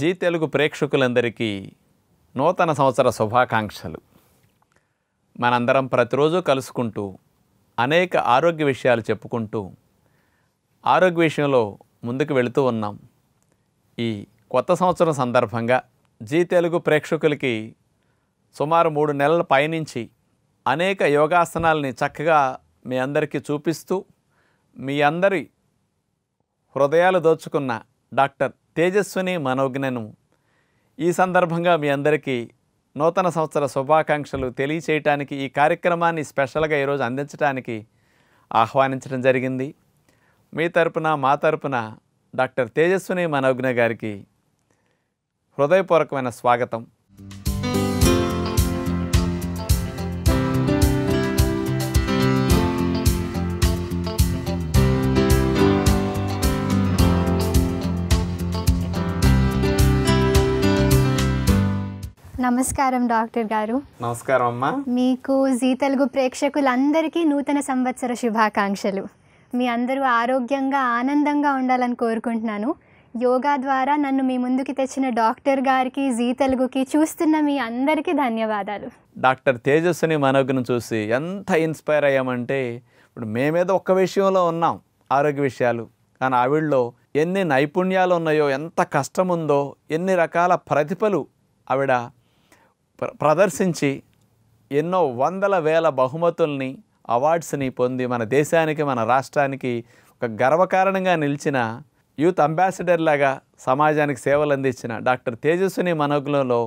G Telugu ప్రేక్షకులందరికీ నూతన సంవత్సర శుభాకాంక్షలు మనందరం ప్రతిరోజు కలుసుకుంటూ అనేక ఆరోగ్య విషయాలు చెప్పుకుంటూ ఆరోగ్య విషయంలో ముందుకు వెళుతూ ఉన్నాం ఈ కొత్త సంవత్సరం సందర్భంగా జీ తెలుగు ప్రేక్షకులకి సుమారు మూడు నెలల పైనుంచి అనేక యోగాసనాలని చక్కగా మీ అందరికీ చూపిస్తూ మీ అందరి హృదయాలు దోచుకున్న డాక్టర్ తేజస్విని మనోజ్ఞను ఈ సందర్భంగా మీ అందరికీ నూతన సంవత్సర శుభాకాంక్షలు తెలియచేయటానికి ఈ కార్యక్రమాన్ని స్పెషల్గా ఈరోజు అందించడానికి ఆహ్వానించడం జరిగింది మీ తరపున మా తరపున డాక్టర్ తేజస్విని మనోజ్ఞ గారికి హృదయపూర్వకమైన స్వాగతం నమస్కారం డాక్టర్ గారు నమస్కారం అమ్మా మీకు జీ తెలుగు ప్రేక్షకులందరికీ నూతన సంవత్సర శుభాకాంక్షలు మీ అందరూ ఆరోగ్యంగా ఆనందంగా ఉండాలని కోరుకుంటున్నాను యోగా ద్వారా నన్ను మీ ముందుకి తెచ్చిన డాక్టర్ గారికి జీ తెలుగుకి చూస్తున్న మీ అందరికీ ధన్యవాదాలు డాక్టర్ తేజస్సుని మనోజ్ఞను చూసి ఎంత ఇన్స్పైర్ అయ్యామంటే ఇప్పుడు మేమేదో ఒక్క విషయంలో ఉన్నాం ఆరోగ్య విషయాలు కానీ ఆవిడలో ఎన్ని నైపుణ్యాలు ఉన్నాయో ఎంత కష్టం ఉందో ఎన్ని రకాల ప్రతిభలు ఆవిడ ప్రదర్శించి ఎన్నో వందల వేల బహుమతుల్ని అవార్డ్స్ని పొంది మన దేశానికి మన రాష్ట్రానికి ఒక గర్వకారణంగా నిలిచిన యూత్ అంబాసిడర్ లాగా సమాజానికి సేవలు అందించిన డాక్టర్ తేజస్విని మనోజ్ఞంలో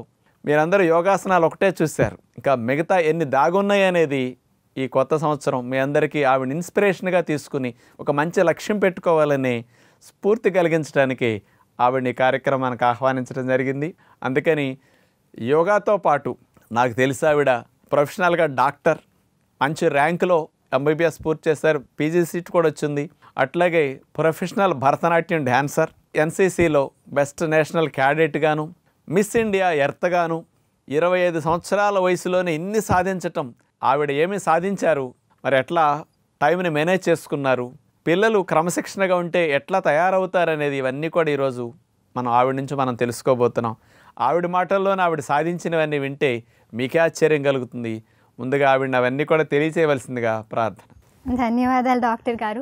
మీరందరూ యోగాసనాలు ఒకటే చూశారు ఇంకా మిగతా ఎన్ని దాగున్నాయి అనేది ఈ కొత్త సంవత్సరం మీ అందరికీ ఆవిడ ఇన్స్పిరేషన్గా తీసుకుని ఒక మంచి లక్ష్యం పెట్టుకోవాలని స్ఫూర్తి కలిగించడానికి ఆవిడని కార్యక్రమానికి ఆహ్వానించడం జరిగింది అందుకని యోగాతో పాటు నాకు తెలుసా ఆవిడ ప్రొఫెషనల్గా డాక్టర్ మంచి ర్యాంకులో ఎంబీబీఎస్ పూర్తి చేశారు పీజీ సీట్ కూడా వచ్చింది అట్లాగే ప్రొఫెషనల్ భరతనాట్యం డ్యాన్సర్ ఎన్సీసీలో బెస్ట్ నేషనల్ క్యాడెట్గాను మిస్ ఇండియా ఎర్త్గాను ఇరవై ఐదు సంవత్సరాల వయసులోనే ఇన్ని సాధించటం ఆవిడ ఏమి సాధించారు మరి ఎట్లా టైంని మేనేజ్ చేసుకున్నారు పిల్లలు క్రమశిక్షణగా ఉంటే ఎట్లా తయారవుతారనేది ఇవన్నీ కూడా ఈరోజు మనం ఆవిడ నుంచి మనం తెలుసుకోబోతున్నాం ఆవిడ మాటల్లోనే ఆవిడ సాధించినవన్నీ వింటే మీకే ఆశ్చర్యం కలుగుతుంది ముందుగా ఆవిడ అవన్నీ కూడా తెలియచేయవలసిందిగా ప్రార్థన ధన్యవాదాలు డాక్టర్ గారు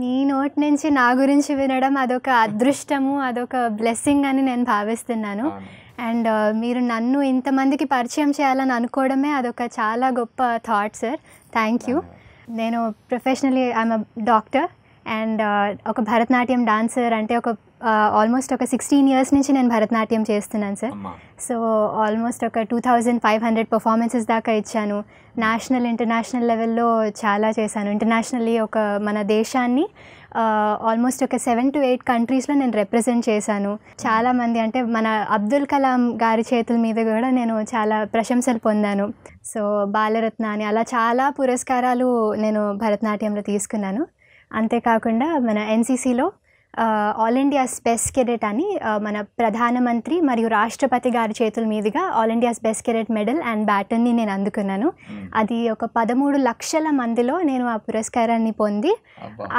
మీ నోటి నుంచి నా గురించి వినడం అదొక అదృష్టము అదొక బ్లెస్సింగ్ అని నేను భావిస్తున్నాను అండ్ uh, మీరు నన్ను ఇంతమందికి పరిచయం చేయాలని అనుకోవడమే అదొక చాలా గొప్ప థాట్ సార్ థ్యాంక్ యూ నేను professionally I'm doctor and uh, ఒక భరతనాట్యం డాన్సర్ అంటే ఒక ఆల్మోస్ట్ ఒక సిక్స్టీన్ ఇయర్స్ నుంచి నేను భరతనాట్యం చేస్తున్నాను సార్ సో ఆల్మోస్ట్ ఒక two thousand five hundred performances దాకా ఇచ్చాను నేషనల్ ఇంటర్నేషనల్ లెవెల్లో చాలా చేశాను ఇంటర్నేషనల్లీ ఒక మన దేశాన్ని ఆల్మోస్ట్ ఒక సెవెన్ టు ఎయిట్ కంట్రీస్లో నేను రిప్రజెంట్ చేశాను చాలామంది అంటే మన అబ్దుల్ కలాం గారి చేతుల మీద కూడా నేను చాలా ప్రశంసలు పొందాను సో బాలరత్న అని అలా చాలా పురస్కారాలు నేను భరతనాట్యంలో తీసుకున్నాను అంతేకాకుండా మన ఎన్సీసీలో ఆల్ ఇండియా స్పెస్ కెరెట్ అని మన ప్రధానమంత్రి మరియు రాష్ట్రపతి గారి చేతుల మీదుగా all India best cadet medal and బ్యాటన్ని నేను అందుకున్నాను hmm. అది ఒక పదమూడు లక్షల మందిలో నేను ఆ పురస్కారాన్ని పొంది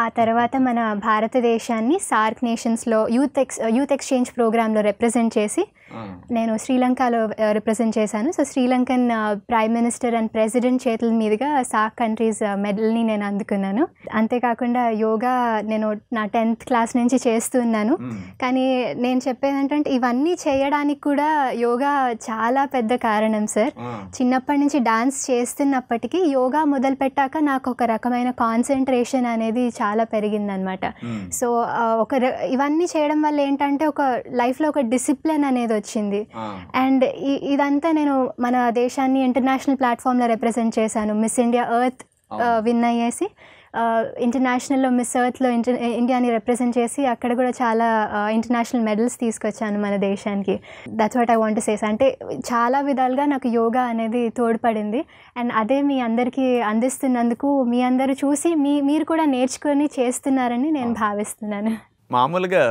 ఆ తర్వాత మన భారతదేశాన్ని సార్క్ నేషన్స్లో యూత్ ఎక్స్ యూత్ ఎక్స్చేంజ్ ప్రోగ్రాంలో రిప్రజెంట్ చేసి hmm. నేను శ్రీలంకలో రిప్రజెంట్ చేశాను so Sri Lankan prime minister and president చేతుల మీదుగా సాక్ కంట్రీస్ మెడల్ని నేను అందుకున్నాను అంతేకాకుండా యోగా నేను నా టెన్త్ క్లాస్ నుంచి నుంచి చేస్తున్నాను కానీ నేను చెప్పేది ఏంటంటే ఇవన్నీ చేయడానికి కూడా యోగా చాలా పెద్ద కారణం సార్ చిన్నప్పటి నుంచి డాన్స్ చేస్తున్నప్పటికీ యోగా మొదలు పెట్టాక నాకు ఒక రకమైన కాన్సన్ట్రేషన్ అనేది చాలా పెరిగిందనమాట సో ఒక ఇవన్నీ చేయడం వల్ల ఏంటంటే ఒక లైఫ్లో ఒక డిసిప్లిన్ అనేది వచ్చింది అండ్ ఇదంతా నేను మన దేశాన్ని ఇంటర్నేషనల్ ప్లాట్ఫామ్లో రిప్రజెంట్ చేశాను మిస్ ఇండియా ఎర్త్ విన్ అయ్యేసి ఇంటర్నేషనల్లో మిస్ ఎర్త్లో ఇంటర్ ఇండియాని రిప్రజెంట్ చేసి అక్కడ కూడా చాలా ఇంటర్నేషనల్ మెడల్స్ తీసుకొచ్చాను మన దేశానికి that's what I want says అంటే చాలా విధాలుగా నాకు యోగా అనేది తోడ్పడింది అండ్ అదే మీ అందరికీ అందిస్తున్నందుకు మీ అందరూ చూసి మీ మీరు కూడా నేర్చుకొని చేస్తున్నారని నేను భావిస్తున్నాను మామూలుగా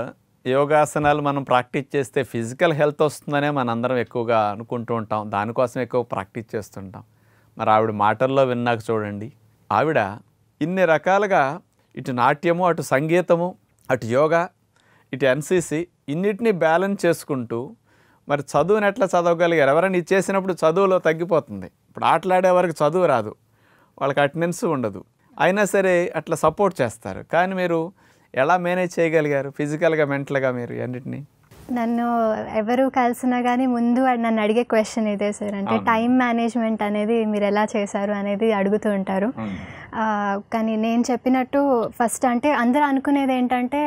యోగాసనాలు మనం ప్రాక్టీస్ చేస్తే ఫిజికల్ హెల్త్ వస్తుందనే మనందరం ఎక్కువగా అనుకుంటూ ఉంటాం దానికోసం ఎక్కువ ప్రాక్టీస్ చేస్తుంటాం మరి ఆవిడ మాటల్లో విన్నాక చూడండి ఆవిడ ఇన్ని రకాలుగా ఇటు నాట్యము అటు సంగీతము అటు యోగా ఇటు ఎన్సీసీ ఇన్నిటినీ బ్యాలెన్స్ చేసుకుంటూ మరి చదువుని ఎట్లా చదవగలిగారు ఎవరైనా ఇచ్చేసినప్పుడు చదువులో తగ్గిపోతుంది ఇప్పుడు ఆటలాడే వరకు చదువు రాదు వాళ్ళకి అటెండెన్స్ ఉండదు అయినా సరే అట్లా సపోర్ట్ చేస్తారు కానీ మీరు ఎలా మేనేజ్ చేయగలిగారు ఫిజికల్గా మెంటల్గా మీరు అన్నిటినీ నన్ను ఎవరు కలిసినా కానీ ముందు నన్ను అడిగే క్వశ్చన్ ఇదే సార్ అంటే టైం మేనేజ్మెంట్ అనేది మీరు ఎలా చేశారు అనేది అడుగుతూ ఉంటారు కానీ నేను చెప్పినట్టు ఫస్ట్ అంటే అందరూ అనుకునేది ఏంటంటే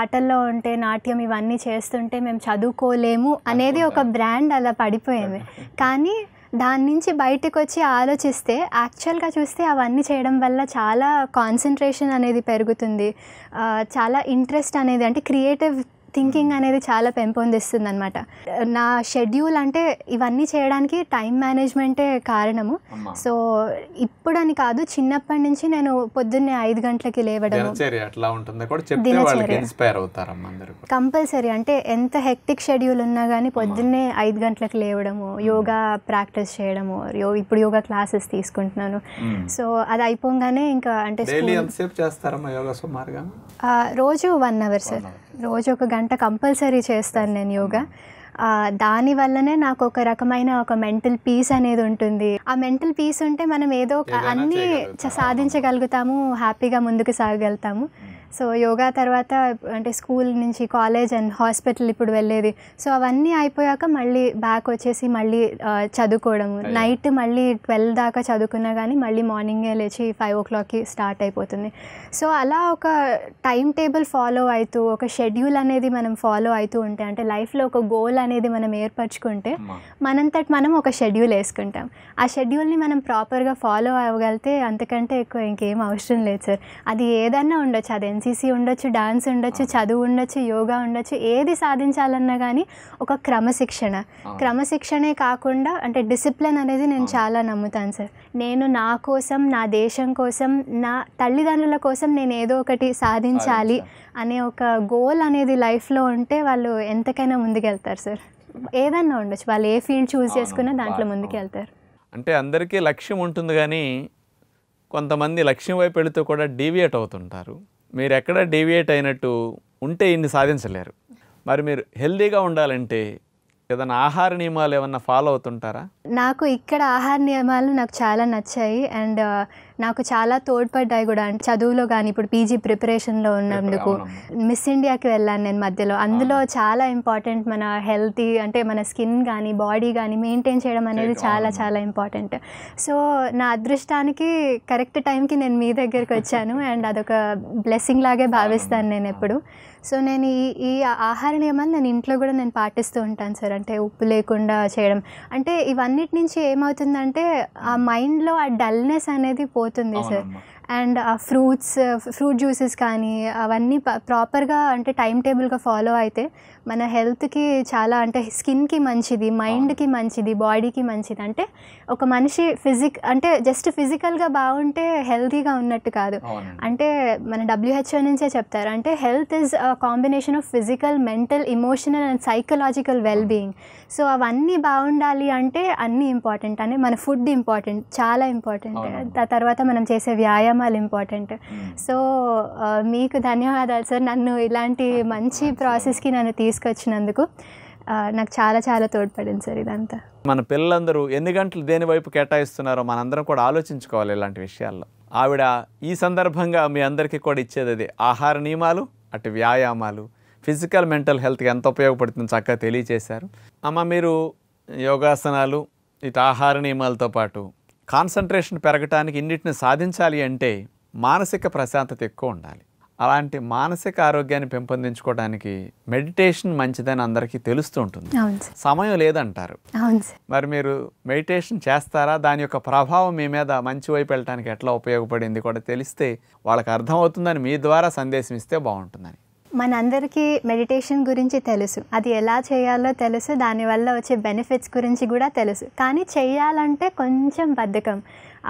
ఆటల్లో ఉంటే నాట్యం ఇవన్నీ చేస్తుంటే మేము చదువుకోలేము అనేది ఒక బ్రాండ్ అలా పడిపోయింది కానీ దాని నుంచి బయటకు వచ్చి ఆలోచిస్తే యాక్చువల్గా చూస్తే అవన్నీ చేయడం వల్ల చాలా కాన్సన్ట్రేషన్ అనేది పెరుగుతుంది చాలా ఇంట్రెస్ట్ అనేది అంటే క్రియేటివ్ థింకింగ్ అనేది చాలా పెంపొందిస్తుంది అనమాట నా షెడ్యూల్ అంటే ఇవన్నీ చేయడానికి టైం మేనేజ్మెంటే కారణము సో ఇప్పుడని కాదు చిన్నప్పటి నుంచి నేను పొద్దున్నే ఐదు గంటలకి లేవడం కంపల్సరీ అంటే ఎంత హెక్టిక్ షెడ్యూల్ ఉన్నా కానీ పొద్దున్నే ఐదు గంటలకు లేవడము యోగా ప్రాక్టీస్ చేయడము ఇప్పుడు యోగా క్లాసెస్ తీసుకుంటున్నాను సో అది అయిపోగానే ఇంకా అంటే రోజు వన్ అవర్ సార్ రోజు ఒక గంట కంపల్సరీ చేస్తాను నేను యోగా దాని వల్లనే నాకు ఒక రకమైన ఒక మెంటల్ పీస్ అనేది ఉంటుంది ఆ మెంటల్ పీస్ ఉంటే మనం ఏదో ఒక అన్నీ సాధించగలుగుతాము హ్యాపీగా ముందుకు సాగగలుగుతాము సో యోగా తర్వాత అంటే స్కూల్ నుంచి కాలేజ్ అండ్ హాస్పిటల్ ఇప్పుడు వెళ్ళేది సో అవన్నీ అయిపోయాక మళ్ళీ బ్యాక్ వచ్చేసి మళ్ళీ చదువుకోవడము నైట్ మళ్ళీ ట్వెల్వ్ దాకా చదువుకున్నా కానీ మళ్ళీ మార్నింగే లేచి ఫైవ్ ఓ క్లాక్కి స్టార్ట్ అయిపోతుంది సో అలా ఒక టైం టేబుల్ ఫాలో అవుతూ ఒక షెడ్యూల్ అనేది మనం ఫాలో అవుతూ ఉంటే అంటే లైఫ్లో ఒక గోల్ అనేది మనం ఏర్పరచుకుంటే మనంతటి మనం ఒక షెడ్యూల్ వేసుకుంటాం ఆ షెడ్యూల్ని మనం ప్రాపర్గా ఫాలో అవ్వగలిగితే అంతకంటే ఎక్కువ ఇంకేం అవసరం లేదు సార్ అది ఏదన్నా ఉండొచ్చు అది ఎన్సీసీ ఉండొచ్చు డాన్స్ ఉండొచ్చు చదువు ఉండొచ్చు యోగా ఉండొచ్చు ఏది సాధించాలన్నా కానీ ఒక క్రమశిక్షణ క్రమశిక్షణే కాకుండా అంటే డిసిప్లిన్ అనేది నేను చాలా నమ్ముతాను సార్ నేను నా కోసం నా దేశం కోసం నా తల్లిదండ్రుల కోసం నేను ఏదో ఒకటి సాధించాలి అనే ఒక గోల్ అనేది లైఫ్లో ఉంటే వాళ్ళు ఎంతకైనా ముందుకెళ్తారు సార్ ఏదన్నా ఉండొచ్చు వాళ్ళు ఏ ఫీల్డ్ చూస్ చేసుకున్నా దాంట్లో ముందుకెళ్తారు అంటే అందరికీ లక్ష్యం ఉంటుంది కానీ కొంతమంది లక్ష్యం వైపు వెళుతూ కూడా డీవియేట్ అవుతుంటారు మీరు ఎక్కడ డేవియేట్ అయినట్టు ఉంటే ఇన్ని సాధించలేరు మరి మీరు హెల్దీగా ఉండాలంటే ఏదైనా ఆహార నియమాలు ఏమన్నా ఫాలో అవుతుంటారా నాకు ఇక్కడ ఆహార నియమాలు నాకు చాలా నచ్చాయి అండ్ నాకు చాలా తోడ్పడ్డాయి కూడా చదువులో కానీ ఇప్పుడు పీజీ ప్రిపరేషన్లో ఉన్నందుకు మిస్ ఇండియాకి వెళ్ళాను నేను మధ్యలో అందులో చాలా ఇంపార్టెంట్ మన హెల్తీ అంటే మన స్కిన్ కానీ బాడీ కానీ మెయింటైన్ చేయడం అనేది చాలా చాలా ఇంపార్టెంట్ సో నా అదృష్టానికి కరెక్ట్ టైంకి నేను మీ దగ్గరికి వచ్చాను అండ్ అదొక బ్లెస్సింగ్ లాగే భావిస్తాను నేను ఎప్పుడు సో నేను ఈ ఈ ఆహార నియమాలు నేను ఇంట్లో కూడా నేను పాటిస్తూ ఉంటాను సార్ అంటే ఉప్పు లేకుండా చేయడం అంటే ఇవన్నిటి నుంచి ఏమవుతుందంటే ఆ మైండ్లో ఆ డల్నెస్ అనేది పోతుంది sir and fruits fruit juices కానీ అవన్నీ ప్రాపర్గా అంటే టైం టేబుల్గా ఫాలో అయితే మన హెల్త్కి చాలా అంటే స్కిన్కి మంచిది మైండ్కి మంచిది బాడీకి మంచిది అంటే ఒక మనిషి ఫిజిక్ అంటే జస్ట్ ఫిజికల్గా బాగుంటే హెల్తీగా ఉన్నట్టు కాదు అంటే మన డబ్ల్యూహెచ్ఓ నుంచే చెప్తారు అంటే health is combination of physical mental emotional and psychological well being so అవన్నీ బాగుండాలి అంటే అన్నీ ఇంపార్టెంట్ అని మన ఫుడ్ ఇంపార్టెంట్ చాలా ఇంపార్టెంట్ తర్వాత మనం చేసే వ్యాయామం పరిణామాలు ఇంపార్టెంట్ సో మీకు ధన్యవాదాలు సార్ నన్ను ఇలాంటి ah, మంచి ప్రాసెస్కి నన్ను తీసుకొచ్చినందుకు uh, నాకు చాలా చాలా తోడ్పడింది సార్ ఇదంతా మన పిల్లలందరూ ఎన్ని గంటలు దేని వైపు కేటాయిస్తున్నారో మనందరం కూడా ఆలోచించుకోవాలి ఇలాంటి విషయాల్లో ఆవిడ ఈ సందర్భంగా మీ అందరికీ కూడా ఇచ్చేది అది ఆహార నియమాలు అటు వ్యాయామాలు ఫిజికల్ మెంటల్ హెల్త్కి ఎంత ఉపయోగపడుతుందో చక్కగా తెలియజేశారు అమ్మ మీరు యోగాసనాలు ఇటు ఆహార నియమాలతో పాటు కాన్సన్ట్రేషన్ పెరగటానికి ఇన్నిటిని సాధించాలి అంటే మానసిక ప్రశాంతత ఎక్కువ ఉండాలి అలాంటి మానసిక ఆరోగ్యాన్ని పెంపొందించుకోవడానికి మెడిటేషన్ మంచిదని అందరికీ తెలుస్తూ ఉంటుంది సమయం లేదంటారు మరి మీరు మెడిటేషన్ చేస్తారా దాని యొక్క ప్రభావం మీ మీద మంచి వైపు వెళ్ళటానికి ఎట్లా ఉపయోగపడింది కూడా తెలిస్తే వాళ్ళకి అర్థమవుతుందని మీ ద్వారా సందేశం ఇస్తే బాగుంటుందని మనందరికీ మెడిటేషన్ గురించి తెలుసు అది ఎలా చేయాలో తెలుసు దానివల్ల వచ్చే బెనిఫిట్స్ గురించి కూడా తెలుసు కానీ చేయాలంటే కొంచెం బద్ధకం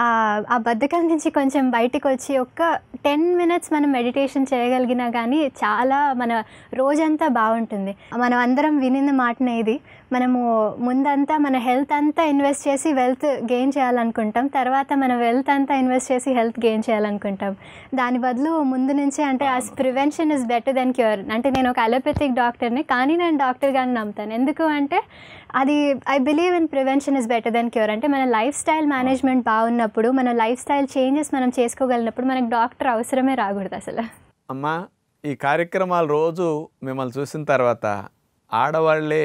ఆ బద్ధకం నుంచి కొంచెం బయటకు వచ్చి ఒక్క టెన్ మినిట్స్ మనం మెడిటేషన్ చేయగలిగినా కానీ చాలా మన రోజంతా బాగుంటుంది మనం అందరం వినింది మాటనేది మనము ముందంతా మన హెల్త్ అంతా ఇన్వెస్ట్ చేసి వెల్త్ గెయిన్ చేయాలనుకుంటాం తర్వాత మన వెల్త్ అంతా ఇన్వెస్ట్ చేసి హెల్త్ గెయిన్ చేయాలనుకుంటాం దాని బదులు ముందు నుంచే అంటే as prevention is better than cure అంటే నేను ఒక అలోపెథిక్ డాక్టర్ని కానీ నేను డాక్టర్గానే నమ్ముతాను ఎందుకు అంటే అది I believe in prevention is better than cure అంటే మన లైఫ్ స్టైల్ మేనేజ్మెంట్ బాగున్నప్పుడు మన లైఫ్ స్టైల్ చేంజెస్ మనం చేసుకోగలిగినప్పుడు మనకు డాక్టర్ అవసరమే రాకూడదు అసలు అమ్మా ఈ కార్యక్రమాలు రోజు మిమ్మల్ని చూసిన తర్వాత ఆడవాళ్ళే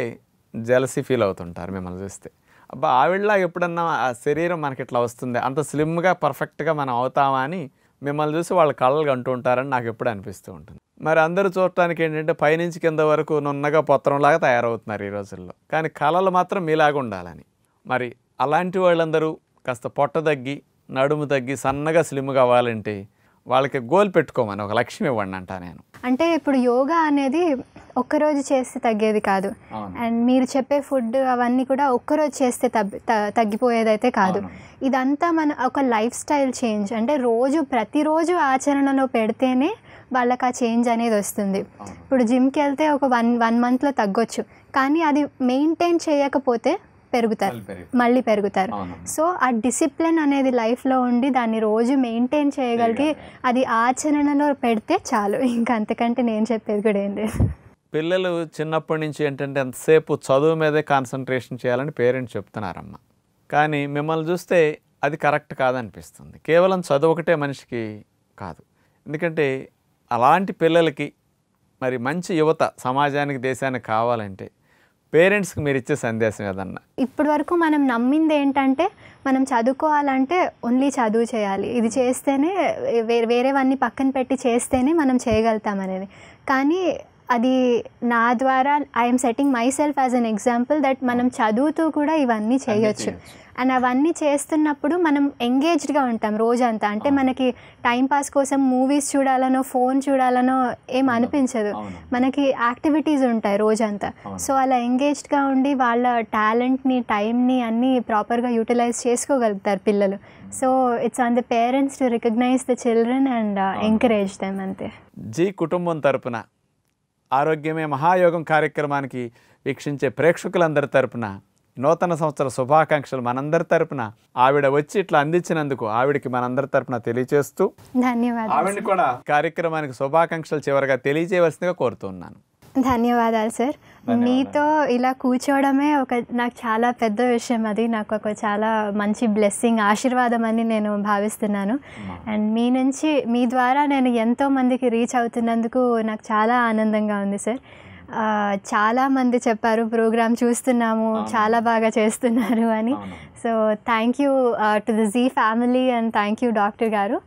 జెలసీ ఫీల్ అవుతుంటారు మిమ్మల్ని చూస్తే అబ్బా ఆవిడలా ఎప్పుడన్నా ఆ శరీరం మనకి ఇట్లా వస్తుంది అంత స్లిమ్గా పర్ఫెక్ట్గా మనం అవుతామా అని మిమ్మల్ని చూసి వాళ్ళు కళ్ళలు అంటూ ఉంటారని నాకు ఎప్పుడు అనిపిస్తూ ఉంటుంది మరి అందరూ చూడటానికి ఏంటంటే పైనుంచి కింద వరకు నున్నగా పొత్రంలాగా తయారవుతున్నారు ఈ రోజుల్లో కానీ కళలు మాత్రం మీలాగా ఉండాలని మరి అలాంటి వాళ్ళందరూ కాస్త పొట్ట తగ్గి నడుము తగ్గి సన్నగా స్లిమ్గా అవ్వాలంటే వాళ్ళకి గోల్ పెట్టుకోమని ఒక లక్ష్యం ఇవ్వండి అంట నేను అంటే ఇప్పుడు యోగా అనేది ఒక్కరోజు చేస్తే తగ్గేది కాదు అండ్ మీరు చెప్పే ఫుడ్ అవన్నీ కూడా ఒక్కరోజు చేస్తే తగ్గిపోయేదైతే కాదు ఇదంతా మన ఒక లైఫ్ స్టైల్ చేంజ్ అంటే రోజు ప్రతిరోజు ఆచరణలో పెడితేనే వాళ్ళకి ఆ చేంజ్ అనేది వస్తుంది ఇప్పుడు జిమ్కి వెళ్తే ఒక వన్ వన్ మంత్లో తగ్గొచ్చు కానీ అది మెయింటైన్ చేయకపోతే పెరుగుతారు మళ్ళీ పెరుగుతారు సో ఆ డిసిప్లిన్ అనేది లైఫ్లో ఉండి దాన్ని రోజు మెయింటైన్ చేయగలిగి అది ఆచరణలో పెడితే చాలు ఇంకా అంతకంటే నేను చెప్పేది కూడా ఏంటి పిల్లలు చిన్నప్పటి నుంచి ఏంటంటే ఎంతసేపు చదువు మీదే కాన్సన్ట్రేషన్ చేయాలని పేరెంట్స్ చెప్తున్నారమ్మ కానీ మిమ్మల్ని చూస్తే అది కరెక్ట్ కాదనిపిస్తుంది కేవలం చదువు ఒకటే మనిషికి కాదు ఎందుకంటే అలాంటి పిల్లలకి మరి మంచి యువత సమాజానికి దేశానికి కావాలంటే పేరెంట్స్కి మీరు ఇచ్చే సందేశం ఏదన్నా ఇప్పటి వరకు మనం నమ్మింది ఏంటంటే మనం చదువుకోవాలంటే ఓన్లీ చదువు చేయాలి ఇది చేస్తేనే వేరేవన్నీ పక్కన పెట్టి చేస్తేనే మనం చేయగలుగుతాం అనేది కానీ అది నా ద్వారా I'm setting myself as an example that మనం చదువుతూ కూడా ఇవన్నీ చేయొచ్చు అండ్ అవన్నీ చేస్తున్నప్పుడు మనం ఎంగేజ్డ్గా ఉంటాం రోజంతా అంటే మనకి టైంపాస్ కోసం మూవీస్ చూడాలనో ఫోన్ చూడాలనో ఏం అనిపించదు మనకి యాక్టివిటీస్ ఉంటాయి రోజంతా సో అలా ఎంగేజ్డ్గా ఉండి వాళ్ళ టాలెంట్ని టైంని అన్నీ ప్రాపర్గా యూటిలైజ్ చేసుకోగలుగుతారు పిల్లలు so it's on the parents to recognise the children and encourage them అంతే జీ కుటుంబం తరపున ఆరోగ్యమే మహాయోగం కార్యక్రమానికి వీక్షించే ప్రేక్షకులందరి తరపున నూతన సంవత్సర శుభాకాంక్షలు మనందరి తరపున ఆవిడ వచ్చి ఇట్లా అందించినందుకు ఆవిడకి మనందరి తరపున తెలియజేస్తూ ధన్యవాదాలు ఆవిడని కూడా కార్యక్రమానికి శుభాకాంక్షలు చివరిగా తెలియజేయవలసిందిగా కోరుతున్నాను ధన్యవాదాలు సార్ మీతో ఇలా కూర్చోవడమే ఒక నాకు చాలా పెద్ద విషయం అది నాకు ఒక చాలా మంచి బ్లెస్సింగ్ ఆశీర్వాదం అని నేను భావిస్తున్నాను అండ్ మీ నుంచి మీ ద్వారా నేను ఎంతో మందికి రీచ్ అవుతున్నందుకు నాకు చాలా ఆనందంగా ఉంది సార్ చాలా మంది చెప్పారు ప్రోగ్రామ్ చూస్తున్నాము చాలా బాగా చేస్తున్నారు అని so thank you to the Zee family and thank you doctor గారు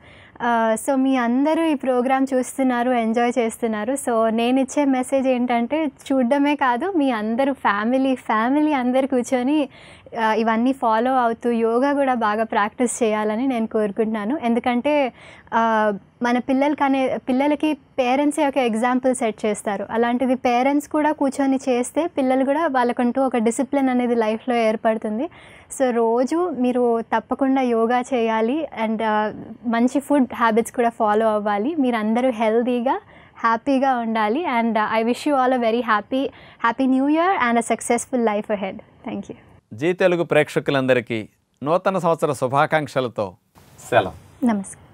సో మీ అందరూ ఈ ప్రోగ్రాం చూస్తున్నారు ఎంజాయ్ చేస్తున్నారు సో నేను ఇచ్చే మెసేజ్ ఏంటంటే చూడడమే కాదు మీ అందరూ ఫ్యామిలీ ఫ్యామిలీ అందరు కూర్చొని ఇవన్నీ ఫాలో అవుతూ యోగా కూడా బాగా ప్రాక్టీస్ చేయాలని నేను కోరుకుంటున్నాను ఎందుకంటే మన పిల్లలకి అనే పిల్లలకి పేరెంట్సే ఒక ఎగ్జాంపుల్ సెట్ చేస్తారు అలాంటిది పేరెంట్స్ కూడా కూర్చొని చేస్తే పిల్లలు కూడా వాళ్ళకంటూ ఒక డిసిప్లిన్ అనేది లైఫ్లో ఏర్పడుతుంది సో రోజు మీరు తప్పకుండా యోగా చేయాలి అండ్ మంచి ఫుడ్ హ్యాబిట్స్ కూడా ఫాలో అవ్వాలి మీరు అందరూ హెల్తీగా హ్యాపీగా ఉండాలి and I wish you all a very happy happy new year and a successful life ahead thank you Zee Telugu ప్రేక్షకులందరికీ నూతన సంవత్సర శుభాకాంక్షలతో సెలవు నమస్కారం